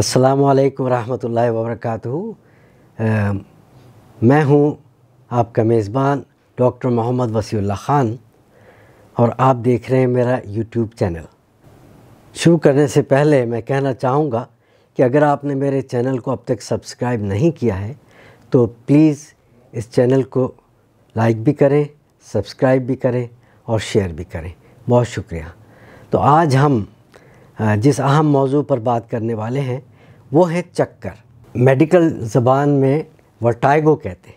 असलकम वरहमल वबरक मैं हूँ आपका मेज़बान डॉक्टर मोहम्मद वसीउल्लाह ख़ान और आप देख रहे हैं मेरा यूट्यूब चैनल शुरू करने से पहले मैं कहना चाहूँगा कि अगर आपने मेरे चैनल को अब तक सब्सक्राइब नहीं किया है तो प्लीज़ इस चैनल को लाइक भी करें सब्सक्राइब भी करें और शेयर भी करें बहुत शुक्रिया तो आज हम जिस अहम मौजू पर बात करने वाले हैं वो है चक्कर मेडिकल ज़बान में वर्टाइगो कहते हैं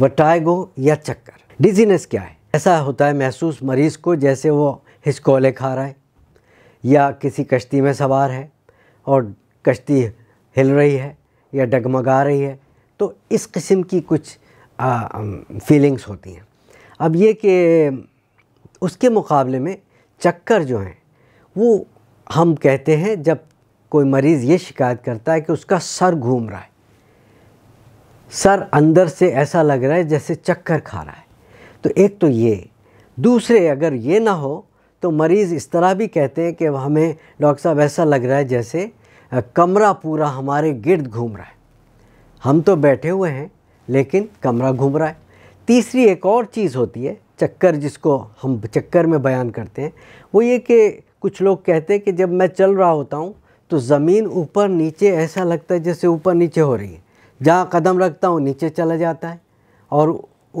वर्टाइगो या चक्कर डिजीनेस क्या है ऐसा होता है महसूस मरीज़ को जैसे वो हिस्कोले खा रहा है या किसी कश्ती में सवार है और कश्ती हिल रही है या डगमगा रही है तो इस किस्म की कुछ फीलिंग्स होती हैं अब ये कि उसके मुकाबले में चक्कर जो हैं वो हम कहते हैं जब कोई मरीज़ ये शिकायत करता है कि उसका सर घूम रहा है सर अंदर से ऐसा लग रहा है जैसे चक्कर खा रहा है तो एक तो ये दूसरे अगर ये ना हो तो मरीज़ इस तरह भी कहते हैं कि हमें डॉक्टर साहब ऐसा लग रहा है जैसे कमरा पूरा हमारे गिर्द घूम रहा है हम तो बैठे हुए हैं लेकिन कमरा घूम रहा है तीसरी एक और चीज़ होती है चक्कर जिसको हम चक्कर में बयान करते हैं वो ये कि कुछ लोग कहते हैं कि जब मैं चल रहा होता हूँ तो ज़मीन ऊपर नीचे ऐसा लगता है जैसे ऊपर नीचे हो रही है जहाँ कदम रखता हूँ नीचे चला जाता है और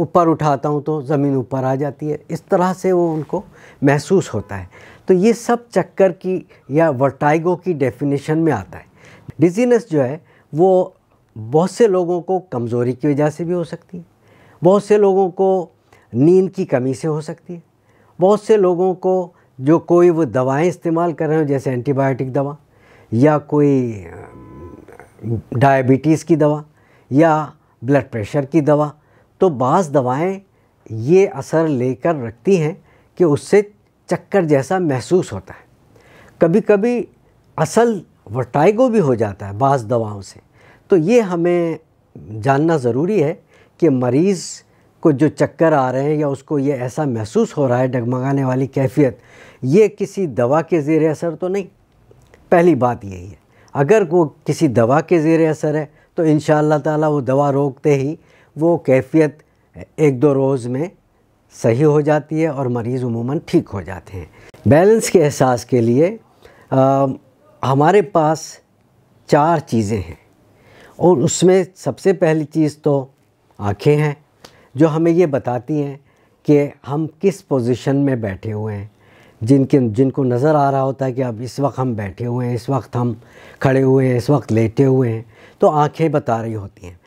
ऊपर उठाता हूँ तो ज़मीन ऊपर आ जाती है इस तरह से वो उनको महसूस होता है तो ये सब चक्कर की या वर्टाइगो की डेफिनेशन में आता है डिजीनेस जो है वो बहुत से लोगों को कमज़ोरी की वजह से भी हो सकती है बहुत से लोगों को नींद की कमी से हो सकती है बहुत से लोगों को जो कोई वो दवाएं इस्तेमाल कर रहे हो जैसे एंटीबायोटिक दवा या कोई डायबिटीज़ की दवा या ब्लड प्रेशर की दवा तो बाज़ दवाएं ये असर लेकर रखती हैं कि उससे चक्कर जैसा महसूस होता है कभी कभी असल वर्टाइगो भी हो जाता है बाज़ दवाओं से तो ये हमें जानना ज़रूरी है कि मरीज़ उसको जो चक्कर आ रहे हैं या उसको ये ऐसा महसूस हो रहा है डगमगाने वाली कैफियत ये किसी दवा के ज़ेर असर तो नहीं पहली बात यही है अगर वो किसी दवा के ज़ेर असर है तो इन ताला वो दवा रोकते ही वो कैफियत एक दो रोज़ में सही हो जाती है और मरीज़ उमूमा ठीक हो जाते हैं बैलेंस के एहसास के लिए आ, हमारे पास चार चीज़ें हैं और उसमें सबसे पहली चीज़ तो आँखें हैं जो हमें ये बताती हैं कि हम किस पोजीशन में बैठे हुए हैं जिनके जिनको नज़र आ रहा होता है कि अब इस वक्त हम बैठे हुए हैं इस वक्त हम खड़े हुए हैं इस वक्त लेटे हुए हैं तो आंखें बता रही होती हैं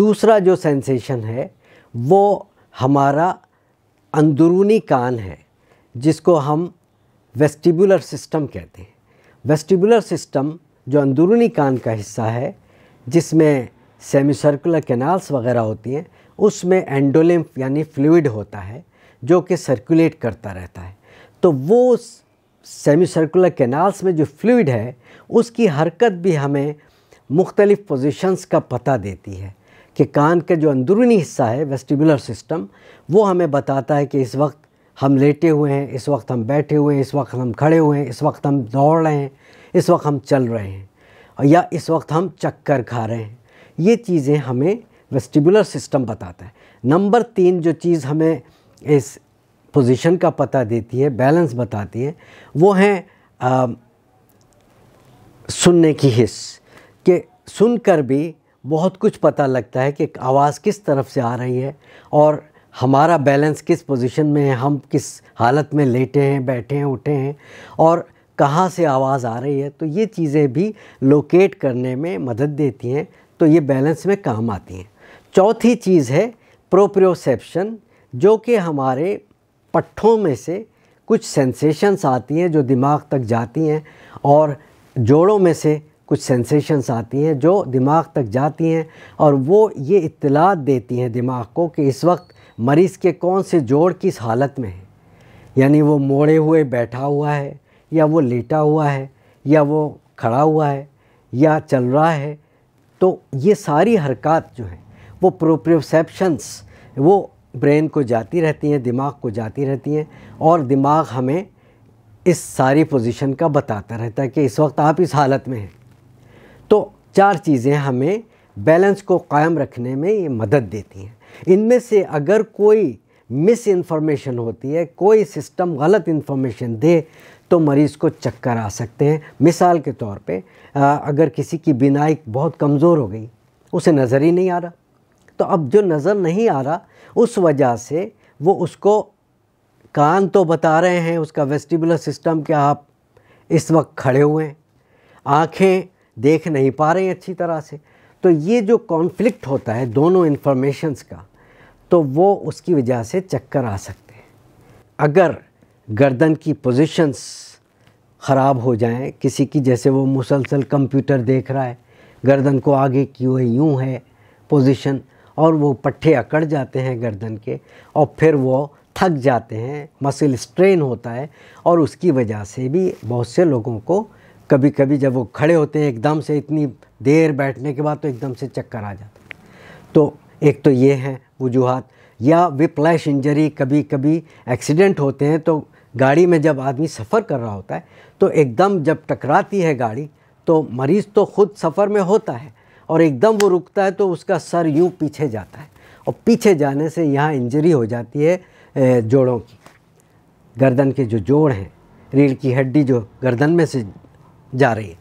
दूसरा जो सेंसेशन है वो हमारा अंदरूनी कान है जिसको हम वेस्टिबुलर सिस्टम कहते हैं वेस्टिबुलर सिस्टम जो अंदरूनी कान का हिस्सा है जिसमें सेमी सर्कुलर कैनाल्स वगैरह होती हैं उसमें एंडोलिम्फ यानी फ्लूड होता है जो कि सर्कुलेट करता रहता है तो वो सेमी सर्कुलर कैनाल्स में जो फ्लूड है उसकी हरकत भी हमें मुख्तलिफ़ पोजिशंस का पता देती है कि कान का जो अंदरूनी हिस्सा है वेस्टिबुलर सिस्टम वो हमें बताता है कि इस वक्त हम लेटे हुए हैं इस वक्त हम बैठे हुए हैं इस वक्त हम खड़े हुए हैं इस वक्त हम दौड़ रहे हैं इस वक्त हम चल रहे हैं या इस वक्त हम चक्कर खा रहे हैं ये चीज़ें हमें वेस्टिबुलर सिस्टम बताता है नंबर तीन जो चीज़ हमें इस पोजीशन का पता देती है बैलेंस बताती है वो है आ, सुनने की हिस कि सुनकर भी बहुत कुछ पता लगता है कि आवाज़ किस तरफ से आ रही है और हमारा बैलेंस किस पोजीशन में है हम किस हालत में लेटे हैं बैठे हैं उठे हैं और कहाँ से आवाज़ आ रही है तो ये चीज़ें भी लोकेट करने में मदद देती हैं तो ये बैलेंस में काम आती हैं चौथी चीज़ है प्रोप्रियोसेप्शन जो कि हमारे पट्ठों में से कुछ सेंसेशंस आती हैं जो दिमाग तक जाती हैं और जोड़ों में से कुछ सेंसेशंस आती हैं जो दिमाग तक जाती हैं और वो ये इतलात देती हैं दिमाग को कि इस वक्त मरीज़ के कौन से जोड़ किस हालत में है यानी वो मोड़े हुए बैठा हुआ है या वो लेटा हुआ है या वो खड़ा हुआ है या चल रहा है तो ये सारी हरकत जो हैं वो प्रोप्रियोसेप्शंस वो ब्रेन को जाती रहती हैं दिमाग को जाती रहती हैं और दिमाग हमें इस सारी पोजीशन का बताता रहता है कि इस वक्त आप इस हालत में हैं तो चार चीज़ें हमें बैलेंस को कायम रखने में ये मदद देती हैं इनमें से अगर कोई मिस इन्फॉर्मेशन होती है कोई सिस्टम गलत इन्फॉर्मेशन दे तो मरीज़ को चक्कर आ सकते हैं मिसाल के तौर पे अगर किसी की बिनाई बहुत कमज़ोर हो गई उसे नज़र ही नहीं आ रहा तो अब जो नज़र नहीं आ रहा उस वजह से वो उसको कान तो बता रहे हैं उसका वेस्टिबुलर सिस्टम क्या आप इस वक्त खड़े हुए हैं आँखें देख नहीं पा हैं अच्छी तरह से तो ये जो कॉन्फ्लिक्ट होता है दोनों इन्फॉर्मेशंस का तो वो उसकी वजह से चक्कर आ सकते हैं अगर गर्दन की पोजीशंस ख़राब हो जाएं किसी की जैसे वो मुसलसल कंप्यूटर देख रहा है गर्दन को आगे की हुई यूँ है पोजीशन और वो पट्ठे अकड़ जाते हैं गर्दन के और फिर वो थक जाते हैं मसल स्ट्रेन होता है और उसकी वजह से भी बहुत से लोगों को कभी कभी जब वो खड़े होते हैं एकदम से इतनी देर बैठने के बाद तो एकदम से चक्कर आ जाता है तो एक तो ये हैं वजूहत या विप्लैश इंजरी कभी कभी एक्सीडेंट होते हैं तो गाड़ी में जब आदमी सफ़र कर रहा होता है तो एकदम जब टकराती है गाड़ी तो मरीज़ तो ख़ुद सफ़र में होता है और एकदम वो रुकता है तो उसका सर यूँ पीछे जाता है और पीछे जाने से यहाँ इंजरी हो जाती है जोड़ों की गर्दन के जो जोड़ हैं रीढ़ की हड्डी जो गर्दन में से जा रही है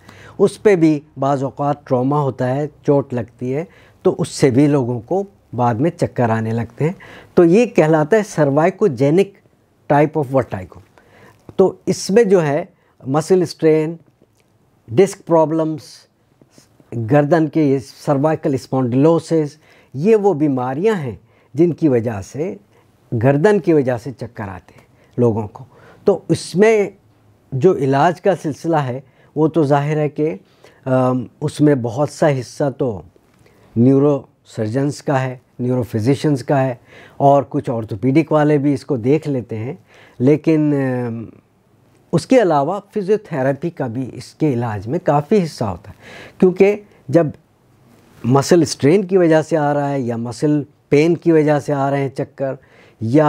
उस पर भी बाज़ात ट्रॉमा होता है चोट लगती है तो उससे भी लोगों को बाद में चक्कर आने लगते हैं तो ये कहलाता है सर्वाइकोजेनिक टाइप ऑफ वर्टाइको तो इसमें जो है मसल स्ट्रेन डिस्क प्रॉब्लम्स गर्दन के ये सर्वाइकल स्पॉन्डिलोसिस ये वो बीमारियां हैं जिनकी वजह से गर्दन की वजह से चक्कर आते हैं लोगों को तो इसमें जो इलाज का सिलसिला है वो तो जाहिर है कि उसमें बहुत सा हिस्सा तो न्यूरो सर्जन्स का है न्यूरो फिजिशंस का है और कुछ ऑर्थोपीडिक वाले भी इसको देख लेते हैं लेकिन उसके अलावा फिजियोथेरेपी का भी इसके इलाज में काफ़ी हिस्सा होता है क्योंकि जब मसल स्ट्रेन की वजह से आ रहा है या मसल पेन की वजह से आ रहे हैं चक्कर या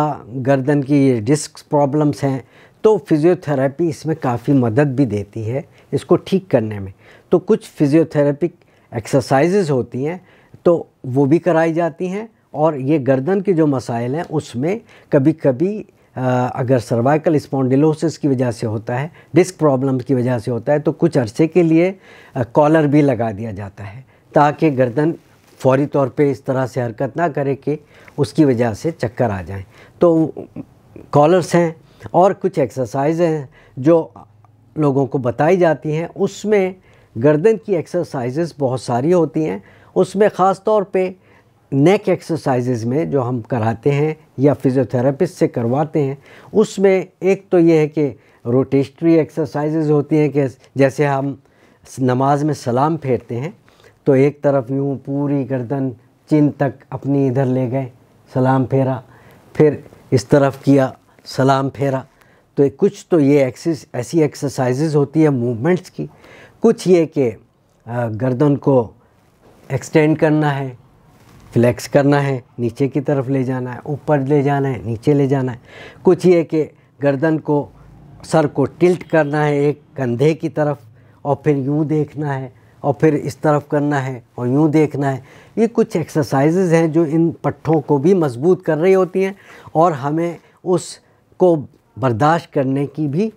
गर्दन की ये डिस्क प्रॉब्लम्स हैं तो फिज़ियोथेरेपी इसमें काफ़ी मदद भी देती है इसको ठीक करने में तो कुछ फिज़ियोथेरेपिक एक्सरसाइजेज होती हैं तो वो भी कराई जाती हैं और ये गर्दन के जो मसाइल हैं उसमें कभी कभी अगर सर्वाइकल स्पॉन्डिलोसिस की वजह से होता है डिस्क प्रॉब्लम्स की वजह से होता है तो कुछ अरसे के लिए कॉलर भी लगा दिया जाता है ताकि गर्दन फौरी तौर पे इस तरह से हरकत ना करे कि उसकी वजह से चक्कर आ जाए तो कॉलर्स हैं और कुछ एक्सरसाइज हैं जो लोगों को बताई जाती हैं उसमें गर्दन की एक्सरसाइज़ बहुत सारी होती हैं उसमें ख़ास तौर पर नेक एक्सरसाइजेज में जो हम कराते हैं या फिज़ियोथेरेपिस्ट से करवाते हैं उसमें एक तो ये है कि रोटेस्ट्री एक्सरसाइजेज होती हैं कि जैसे हम नमाज में सलाम फेरते हैं तो एक तरफ यूँ पूरी गर्दन चिन तक अपनी इधर ले गए सलाम फेरा फिर इस तरफ किया सलाम फेरा तो कुछ तो ये एक्सिस ऐसी एक्सरसाइजेज होती है मूवमेंट्स की कुछ ये कि गर्दन को एक्सटेंड करना है फ्लैक्स करना है नीचे की तरफ ले जाना है ऊपर ले जाना है नीचे ले जाना है कुछ ये कि गर्दन को सर को टिल्ट करना है एक कंधे की तरफ और फिर यूँ देखना है और फिर इस तरफ करना है और यूँ देखना है ये कुछ एक्सरसाइजेज़ हैं जो इन पट्ठों को भी मजबूत कर रही होती हैं और हमें उसको बर्दाश्त करने की भी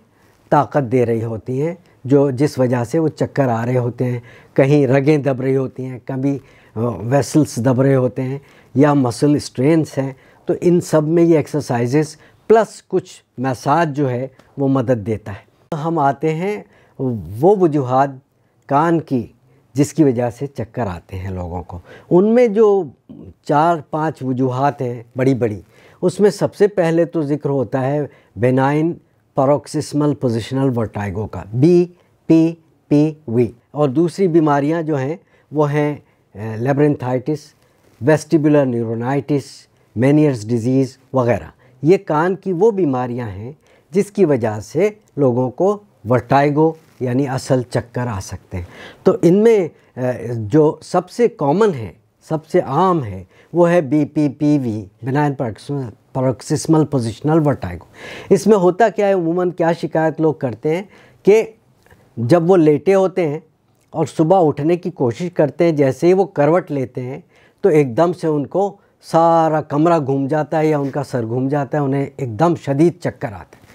ताकत दे रही होती हैं जो जिस वजह से वो चक्कर आ रहे होते हैं कहीं रगें दब रही होती हैं कभी वेसल्स दब रहे होते हैं या मसल स्ट्रेंस हैं तो इन सब में ये एक्सरसाइजेस प्लस कुछ मसाज जो है वो मदद देता है तो हम आते हैं वो वजूहत कान की जिसकी वजह से चक्कर आते हैं लोगों को उनमें जो चार पांच वजूहत हैं बड़ी बड़ी उसमें सबसे पहले तो ज़िक्र होता है बेनाइन परोक्सिसमल पोजिशनल वर्टाइगो का बी पी पी वी और दूसरी बीमारियां जो हैं वो हैं labyrinthitis vestibular neuronitis Meniere's disease वगैरह ये कान की वो बीमारियां हैं जिसकी वजह से लोगों को वर्टाइगो यानी असल चक्कर आ सकते हैं तो इनमें eh, जो सबसे कॉमन है सबसे आम है वो है B P P V benign paroxysmal positional vertigo इसमें होता क्या है उमूमन क्या शिकायत लोग करते हैं कि जब वो लेटे होते हैं और सुबह उठने की कोशिश करते हैं जैसे ही वो करवट लेते हैं तो एकदम से उनको सारा कमरा घूम जाता है या उनका सर घूम जाता है उन्हें एकदम शदीद चक्कर आता है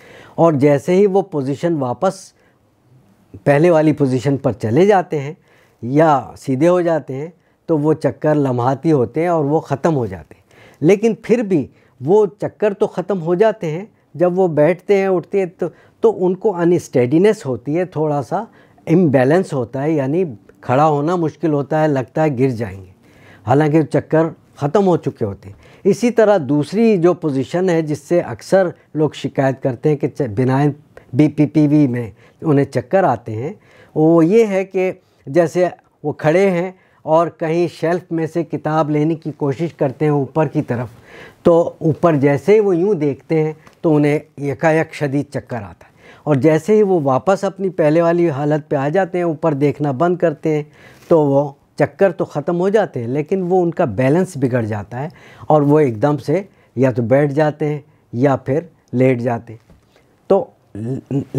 और जैसे ही वो पोजीशन वापस पहले वाली पोजीशन पर चले जाते हैं या सीधे हो जाते हैं तो वो चक्कर लम्हाती होते हैं और वो ख़त्म हो जाते हैं लेकिन फिर भी वो चक्कर तो ख़त्म हो जाते हैं जब वो बैठते हैं उठते हैं तो तो उनको अनस्टेडीनेस होती है थोड़ा सा इम्बैलेंस होता है यानी खड़ा होना मुश्किल होता है लगता है गिर जाएंगे हालांकि चक्कर ख़त्म हो चुके होते हैं इसी तरह दूसरी जो पोजीशन है जिससे अक्सर लोग शिकायत करते हैं कि बिना बीपीपीवी में उन्हें चक्कर आते हैं वो ये है कि जैसे वो खड़े हैं और कहीं शेल्फ में से किताब लेने की कोशिश करते हैं ऊपर की तरफ तो ऊपर जैसे ही वो यूँ देखते हैं तो उन्हें एकाएक शदीद चक्कर आता है और जैसे ही वो वापस अपनी पहले वाली हालत पे आ जाते हैं ऊपर देखना बंद करते हैं तो वो चक्कर तो ख़त्म हो जाते हैं लेकिन वो उनका बैलेंस बिगड़ जाता है और वो एकदम से या तो बैठ जाते हैं या फिर लेट जाते हैं तो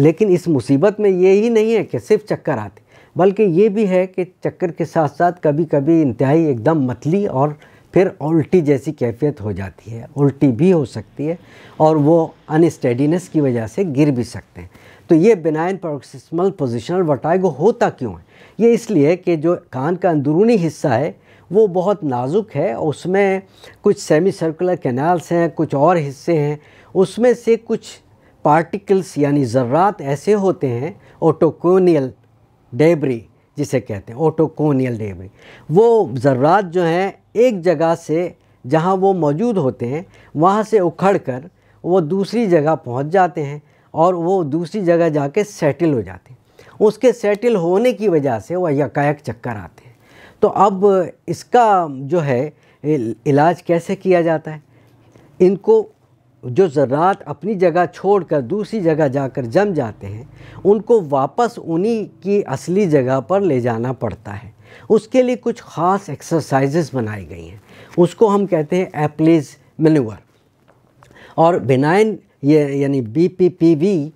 लेकिन इस मुसीबत में ये ही नहीं है कि सिर्फ चक्कर आते बल्कि ये भी है कि चक्कर के साथ साथ कभी कभी इंतहाई एकदम मतली और फिर उल्टी जैसी कैफियत हो जाती है उल्टी भी हो सकती है और वो अनस्टेडीनेस की वजह से गिर भी सकते हैं तो ये बिनाइन प्रोक्सिमल पोजिशनल वर्टाइगो होता क्यों है ये इसलिए कि जो कान का अंदरूनी हिस्सा है वो बहुत नाजुक है उसमें कुछ सेमी सर्कुलर कैनाल्स हैं कुछ और हिस्से हैं उसमें से कुछ पार्टिकल्स यानी ज़र्रात ऐसे होते हैं ओटोकोनियल डेबरी जिसे कहते हैं ओटोकोनियल डेबरी वो ज़र्रात जो हैं एक जगह से जहाँ वो मौजूद होते हैं वहाँ से उखड़ कर वो दूसरी जगह पहुँच जाते हैं और वो दूसरी जगह जाके सेटल हो जाते हैं उसके सेटल होने की वजह से वह यकायक चक्कर आते हैं तो अब इसका जो है इलाज कैसे किया जाता है इनको जो ज़रात अपनी जगह छोड़कर दूसरी जगह जाकर जम जाते हैं उनको वापस उन्हीं की असली जगह पर ले जाना पड़ता है उसके लिए कुछ ख़ास एक्सरसाइजेस बनाई गई हैं उसको हम कहते हैं एप्लीज मेनूवर और बिनाइन ये यानी B P P V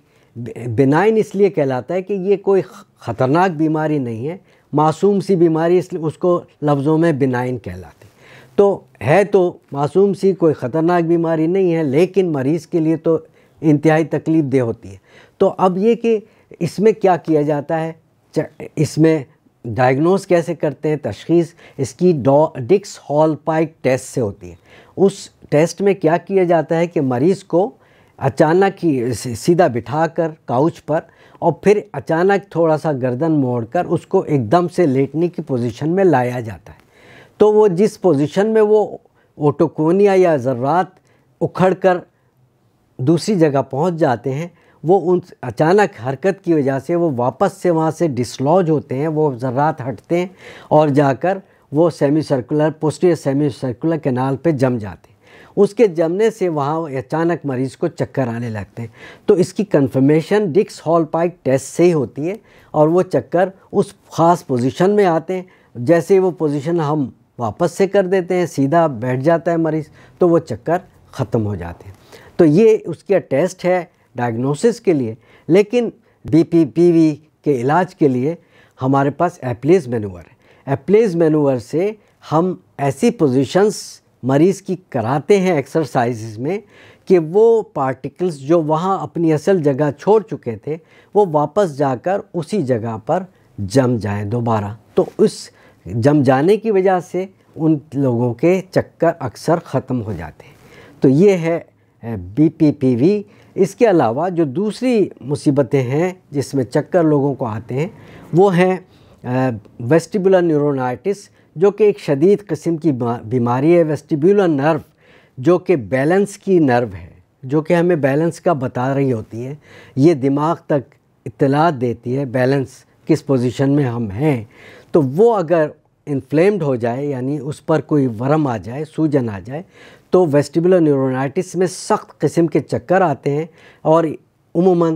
benign इसलिए कहलाता है कि ये कोई ख़तरनाक बीमारी नहीं है मासूम सी बीमारी इसलिए उसको लफ्ज़ों में बेनाइन कहलाती तो है तो मासूम सी कोई ख़तरनाक बीमारी नहीं है लेकिन मरीज़ के लिए तो इंतहाई तकलीफ़ देह होती है तो अब ये कि इसमें क्या किया जाता है इसमें डायग्नोस कैसे करते हैं तशखीस इसकी डॉ डिक्स हॉल पाइक टेस्ट से होती है उस टेस्ट में क्या किया जाता है कि मरीज़ को अचानक ही सीधा बिठा कर काउच पर और फिर अचानक थोड़ा सा गर्दन मोड़कर उसको एकदम से लेटने की पोजीशन में लाया जाता है तो वो जिस पोजीशन में वो ओटोकोनिया या ज़रात उखड़ कर दूसरी जगह पहुंच जाते हैं वो उन अचानक हरकत की वजह से वो वापस से वहाँ से डिसलॉज होते हैं वो ज़रात हटते हैं और जाकर वो semi circular posterior semi circular canal पर जम जाते हैं उसके जमने से वहाँ अचानक मरीज़ को चक्कर आने लगते हैं तो इसकी confirmation Dix Hallpike test से ही होती है और वो चक्कर उस ख़ास पोजीशन में आते हैं जैसे वो पोजीशन हम वापस से कर देते हैं सीधा बैठ जाता है मरीज़ तो वो चक्कर ख़त्म हो जाते हैं तो ये उसका टेस्ट है डायग्नोसिस के लिए लेकिन बी पी पी वी के इलाज के लिए हमारे पास एप्लेज मैनूवर है एप्लेज मैनूवर से हम ऐसी पोजीशंस मरीज़ की कराते हैं एक्सरसाइज में कि वो पार्टिकल्स जो वहाँ अपनी असल जगह छोड़ चुके थे वो वापस जाकर उसी जगह पर जम जाएं दोबारा तो उस जम जाने की वजह से उन लोगों के चक्कर अक्सर ख़त्म हो जाते हैं तो ये है बी इसके अलावा जो दूसरी मुसीबतें हैं जिसमें चक्कर लोगों को आते हैं वो हैं वेस्टिबुलर न्यूरोनाइटिस जो कि एक शदीद किस्म की बीमारी है वेस्टिब्यूलर नर्व जो कि बैलेंस की नर्व है जो कि हमें बैलेंस का बता रही होती है ये दिमाग तक इतला देती है बैलेंस किस पोजीशन में हम हैं तो वो अगर इन्फ्लेम्ड हो जाए यानी उस पर कोई वरम आ जाए सूजन आ जाए तो वेस्टिबुलर न्यूरोनाइटिस में सख्त किस्म के चक्कर आते हैं और उमूमा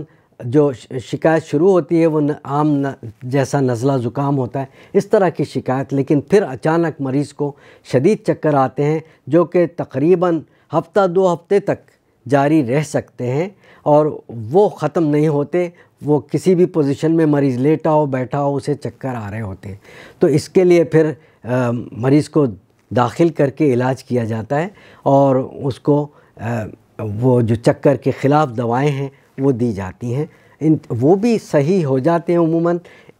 जो शिकायत शुरू होती है वो न, आम न, जैसा नज़ला ज़ुकाम होता है इस तरह की शिकायत लेकिन फिर अचानक मरीज़ को शदीद चक्कर आते हैं जो कि तकरीबन हफ्ता दो हफ्ते तक जारी रह सकते हैं और वो ख़त्म नहीं होते वो किसी भी पोजीशन में मरीज़ लेटा हो बैठा हो उसे चक्कर आ रहे होते हैं तो इसके लिए फिर आ, मरीज़ को दाखिल करके इलाज किया जाता है और उसको आ, वो जो चक्कर के ख़िलाफ़ दवाएं हैं वो दी जाती हैं इन वो भी सही हो जाते हैं उमूमा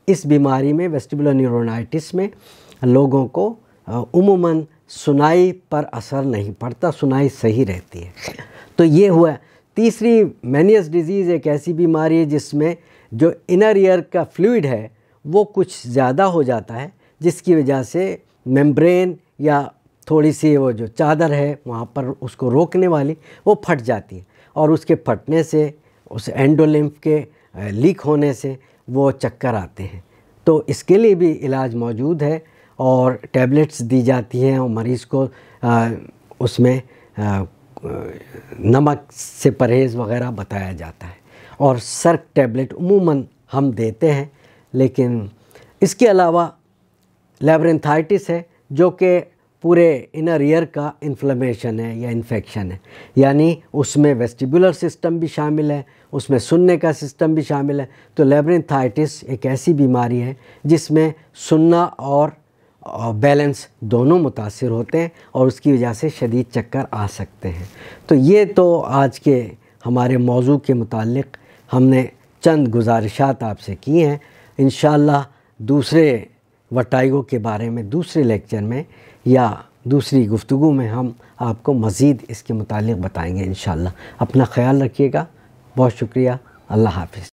इस बीमारी में वेस्टिबुलर न्यूरोनाइटिस में लोगों को उमूमा सुनाई पर असर नहीं पड़ता सुनाई सही रहती है तो ये हुआ तीसरी मैनियस डिजीज़ एक ऐसी बीमारी है जिसमें जो इनर ईयर का फ्लूड है वो कुछ ज़्यादा हो जाता है जिसकी वजह से मेम्ब्रेन या थोड़ी सी वो जो चादर है वहाँ पर उसको रोकने वाली वो फट जाती है और उसके फटने से उस एंडोलिम्फ के लीक होने से वो चक्कर आते हैं तो इसके लिए भी इलाज मौजूद है और टैबलेट्स दी जाती हैं और मरीज़ को आ, उसमें आ, नमक से परहेज़ वगैरह बताया जाता है और सर्क टैबलेट उमूमन हम देते हैं लेकिन इसके अलावा लेबरथाइटिस है जो कि पूरे इनर ईयर का इन्फ्लेमेशन है या इन्फेक्शन है यानी उसमें वेस्टिबुलर सिस्टम भी शामिल है उसमें सुनने का सिस्टम भी शामिल है तो लेब्रेंथाइटिस एक ऐसी बीमारी है जिसमें सुनना और बैलेंस दोनों मुतासर होते हैं और उसकी वजह से शदीद चक्कर आ सकते हैं तो ये तो आज के हमारे मौजू के मुतल हमने चंद गुजारिशात आपसे की हैं इन दूसरे वटाइगों के बारे में दूसरे लेक्चर में या दूसरी गुफ्तु में हम आपको मज़ीद इसके मुतल बताएँगे इन अपना ख्याल रखिएगा बहुत शुक्रिया अल्लाह हाफिज़